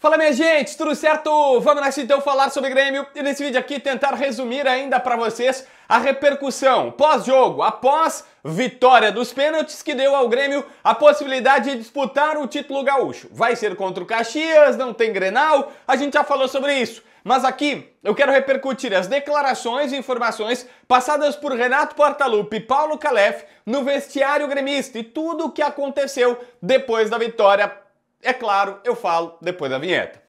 Fala minha gente, tudo certo? Vamos nessa então falar sobre Grêmio e nesse vídeo aqui tentar resumir ainda para vocês a repercussão pós-jogo, após vitória dos pênaltis que deu ao Grêmio a possibilidade de disputar o título gaúcho. Vai ser contra o Caxias, não tem Grenal, a gente já falou sobre isso. Mas aqui eu quero repercutir as declarações e informações passadas por Renato Portaluppi e Paulo Calef no vestiário gremista e tudo o que aconteceu depois da vitória é claro, eu falo depois da vinheta.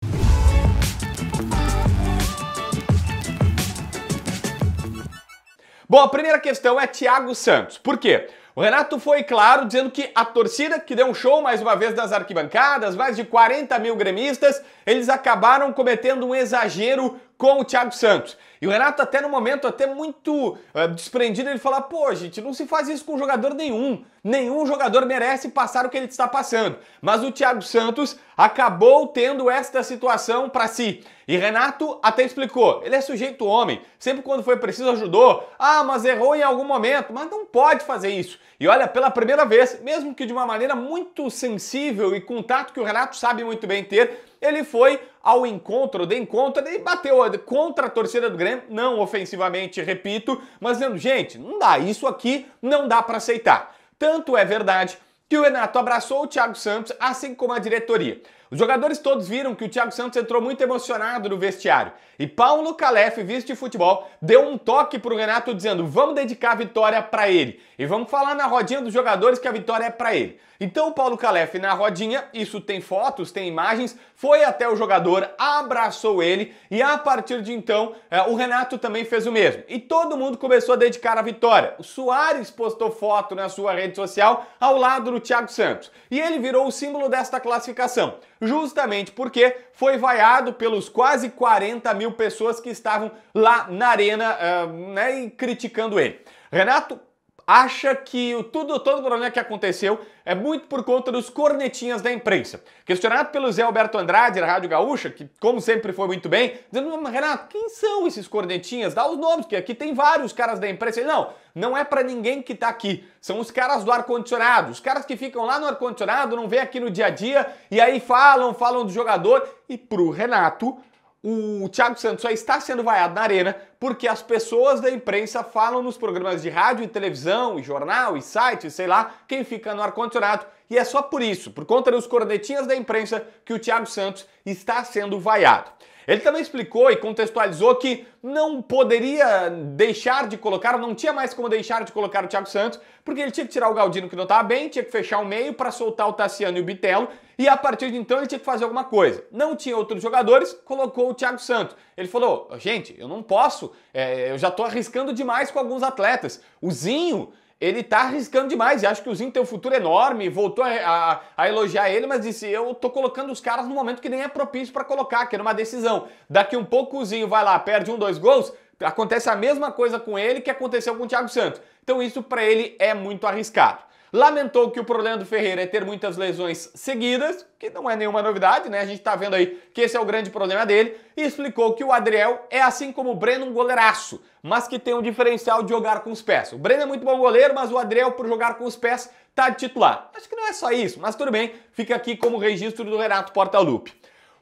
Bom, a primeira questão é Thiago Santos. Por quê? O Renato foi claro dizendo que a torcida, que deu um show mais uma vez das arquibancadas, mais de 40 mil gremistas, eles acabaram cometendo um exagero com o Thiago Santos. E o Renato até no momento, até muito é, desprendido, ele fala, pô gente, não se faz isso com jogador nenhum. Nenhum jogador merece passar o que ele está passando. Mas o Thiago Santos acabou tendo esta situação para si. E Renato até explicou, ele é sujeito homem, sempre quando foi preciso ajudou. Ah, mas errou em algum momento, mas não pode fazer isso. E olha, pela primeira vez, mesmo que de uma maneira muito sensível e contato que o Renato sabe muito bem ter, ele foi ao encontro, de encontro e bateu contra a torcida do Grêmio né? Não ofensivamente, repito, mas dizendo, gente, não dá, isso aqui não dá para aceitar. Tanto é verdade que o Renato abraçou o Thiago Santos, assim como a diretoria. Os jogadores todos viram que o Thiago Santos entrou muito emocionado no vestiário. E Paulo Calef, vice de futebol, deu um toque pro Renato dizendo: "Vamos dedicar a vitória para ele e vamos falar na rodinha dos jogadores que a vitória é para ele". Então o Paulo Calef na rodinha, isso tem fotos, tem imagens, foi até o jogador, abraçou ele e a partir de então é, o Renato também fez o mesmo. E todo mundo começou a dedicar a vitória. O Soares postou foto na sua rede social ao lado do Thiago Santos e ele virou o símbolo desta classificação justamente porque foi vaiado pelos quase 40 mil pessoas que estavam lá na arena uh, né, criticando ele. Renato acha que o tudo todo o problema que aconteceu é muito por conta dos cornetinhas da imprensa. Questionado pelo Zé Alberto Andrade, da Rádio Gaúcha, que como sempre foi muito bem, dizendo, Renato, quem são esses cornetinhas? Dá os nomes, porque aqui tem vários caras da imprensa. Ele, não, não é para ninguém que tá aqui. São os caras do ar-condicionado, os caras que ficam lá no ar-condicionado, não vêm aqui no dia a dia, e aí falam, falam do jogador. E pro Renato, o Thiago Santos só está sendo vaiado na arena porque as pessoas da imprensa falam nos programas de rádio e televisão, e jornal, e site, sei lá, quem fica no ar-condicionado. E é só por isso, por conta dos cornetinhas da imprensa, que o Thiago Santos está sendo vaiado. Ele também explicou e contextualizou que não poderia deixar de colocar, não tinha mais como deixar de colocar o Thiago Santos, porque ele tinha que tirar o Galdino que não estava bem, tinha que fechar o meio para soltar o Tassiano e o Bitelo, e a partir de então ele tinha que fazer alguma coisa. Não tinha outros jogadores, colocou o Thiago Santos. Ele falou: gente, eu não posso, é, eu já estou arriscando demais com alguns atletas. O Zinho ele tá arriscando demais. E acho que o Zinho tem um futuro enorme. Voltou a, a, a, elogiar ele, mas disse: eu tô colocando os caras no momento que nem é propício para colocar, que era uma decisão. Daqui um pouco o Zinho vai lá, perde um, dois gols. Acontece a mesma coisa com ele que aconteceu com o Thiago Santos. Então isso para ele é muito arriscado. Lamentou que o problema do Ferreira é ter muitas lesões seguidas, que não é nenhuma novidade, né? A gente tá vendo aí que esse é o grande problema dele. E explicou que o Adriel é, assim como o Breno, um goleiraço, mas que tem um diferencial de jogar com os pés. O Breno é muito bom goleiro, mas o Adriel, por jogar com os pés, tá de titular. Acho que não é só isso, mas tudo bem, fica aqui como registro do Renato Portaluppi.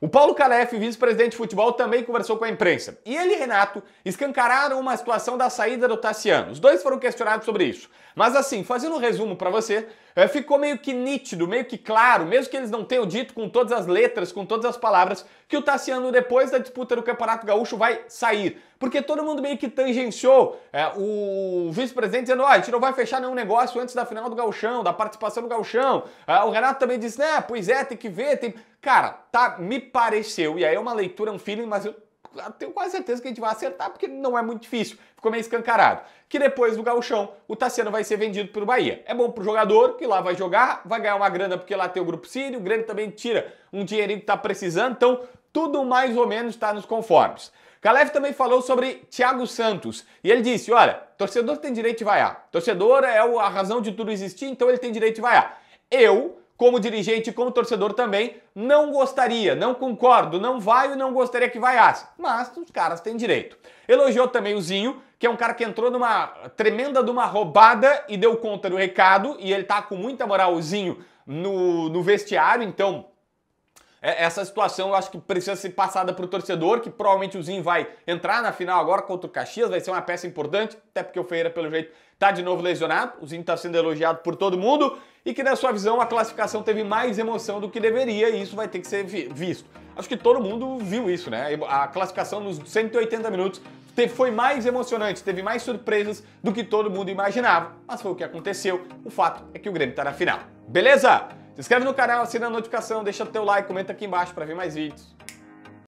O Paulo Calef, vice-presidente de futebol, também conversou com a imprensa. E ele e Renato escancararam uma situação da saída do Tassiano. Os dois foram questionados sobre isso. Mas assim, fazendo um resumo para você, eh, ficou meio que nítido, meio que claro, mesmo que eles não tenham dito com todas as letras, com todas as palavras, que o Tassiano, depois da disputa do Campeonato Gaúcho, vai sair. Porque todo mundo meio que tangenciou é, o vice-presidente dizendo: ó, oh, a gente não vai fechar nenhum negócio antes da final do Galchão, da participação do Galchão. Ah, o Renato também disse: né, pois é, tem que ver. Tem... Cara, tá, me pareceu, e aí é uma leitura, um feeling, mas eu tenho quase certeza que a gente vai acertar, porque não é muito difícil, ficou meio escancarado. Que depois do gauchão, o Tassiano vai ser vendido para o Bahia. É bom para o jogador, que lá vai jogar, vai ganhar uma grana porque lá tem o Grupo Sírio, o Grêmio também tira um dinheirinho que está precisando, então tudo mais ou menos está nos conformes. Calef também falou sobre Thiago Santos e ele disse: olha, torcedor tem direito de vaiar. Torcedor é a razão de tudo existir, então ele tem direito de vaiar. Eu como dirigente e como torcedor também, não gostaria, não concordo, não vai e não gostaria que vaiasse. Mas os caras têm direito. Elogiou também o Zinho, que é um cara que entrou numa tremenda de uma roubada e deu conta do recado, e ele tá com muita moralzinho no, no vestiário, então é, essa situação eu acho que precisa ser passada para o torcedor, que provavelmente o Zinho vai entrar na final agora contra o Caxias, vai ser uma peça importante, até porque o Ferreira, pelo jeito, tá de novo lesionado. O Zinho está sendo elogiado por todo mundo e que, na sua visão, a classificação teve mais emoção do que deveria e isso vai ter que ser visto. Acho que todo mundo viu isso, né? A classificação nos 180 minutos foi mais emocionante, teve mais surpresas do que todo mundo imaginava, mas foi o que aconteceu. O fato é que o Grêmio está na final. Beleza? Se inscreve no canal, assina a notificação, deixa o teu like, comenta aqui embaixo para ver mais vídeos.